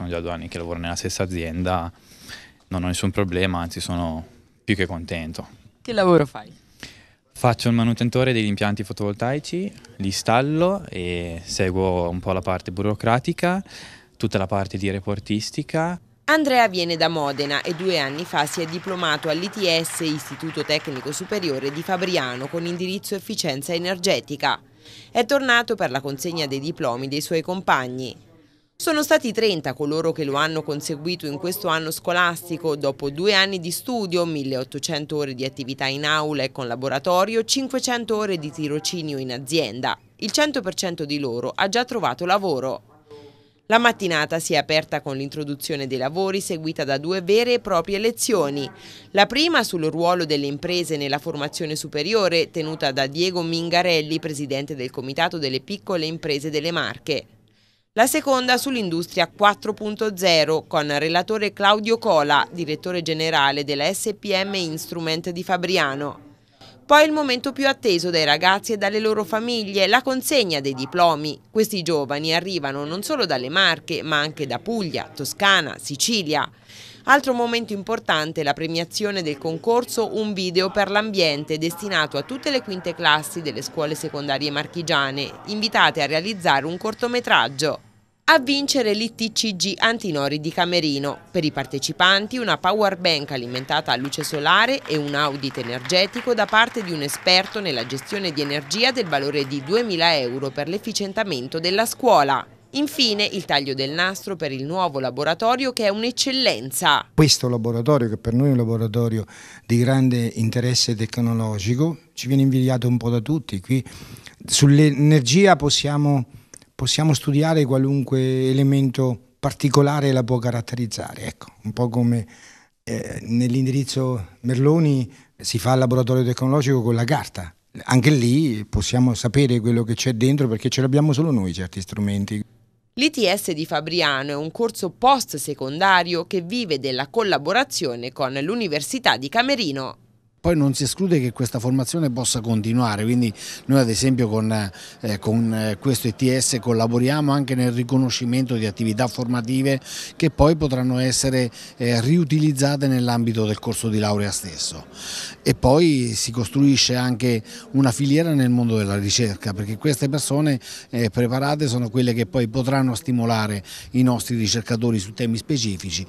sono già due anni che lavoro nella stessa azienda, non ho nessun problema, anzi sono più che contento. Che lavoro fai? Faccio il manutentore degli impianti fotovoltaici, li installo e seguo un po' la parte burocratica, tutta la parte di reportistica. Andrea viene da Modena e due anni fa si è diplomato all'ITS, Istituto Tecnico Superiore di Fabriano, con indirizzo efficienza energetica. È tornato per la consegna dei diplomi dei suoi compagni. Sono stati 30 coloro che lo hanno conseguito in questo anno scolastico, dopo due anni di studio, 1800 ore di attività in aula e con laboratorio, 500 ore di tirocinio in azienda. Il 100% di loro ha già trovato lavoro. La mattinata si è aperta con l'introduzione dei lavori seguita da due vere e proprie lezioni. La prima sul ruolo delle imprese nella formazione superiore tenuta da Diego Mingarelli, presidente del Comitato delle piccole imprese delle Marche la seconda sull'industria 4.0 con relatore Claudio Cola, direttore generale della SPM Instrument di Fabriano. Poi il momento più atteso dai ragazzi e dalle loro famiglie, la consegna dei diplomi. Questi giovani arrivano non solo dalle Marche ma anche da Puglia, Toscana, Sicilia. Altro momento importante è la premiazione del concorso Un video per l'ambiente destinato a tutte le quinte classi delle scuole secondarie marchigiane, invitate a realizzare un cortometraggio a vincere l'ITCG Antinori di Camerino. Per i partecipanti una power bank alimentata a luce solare e un audit energetico da parte di un esperto nella gestione di energia del valore di 2.000 euro per l'efficientamento della scuola. Infine il taglio del nastro per il nuovo laboratorio che è un'eccellenza. Questo laboratorio che per noi è un laboratorio di grande interesse tecnologico ci viene invidiato un po' da tutti. Qui sull'energia possiamo, possiamo, studiare qualunque elemento particolare la può caratterizzare, ecco, un po' come eh, nell'indirizzo Merloni si fa il laboratorio tecnologico con la carta. Anche lì possiamo sapere quello che c'è dentro perché ce l'abbiamo solo noi certi strumenti. L'ITS di Fabriano è un corso post-secondario che vive della collaborazione con l'Università di Camerino. Poi non si esclude che questa formazione possa continuare, quindi noi ad esempio con, eh, con eh, questo ETS collaboriamo anche nel riconoscimento di attività formative che poi potranno essere eh, riutilizzate nell'ambito del corso di laurea stesso. E poi si costruisce anche una filiera nel mondo della ricerca perché queste persone eh, preparate sono quelle che poi potranno stimolare i nostri ricercatori su temi specifici.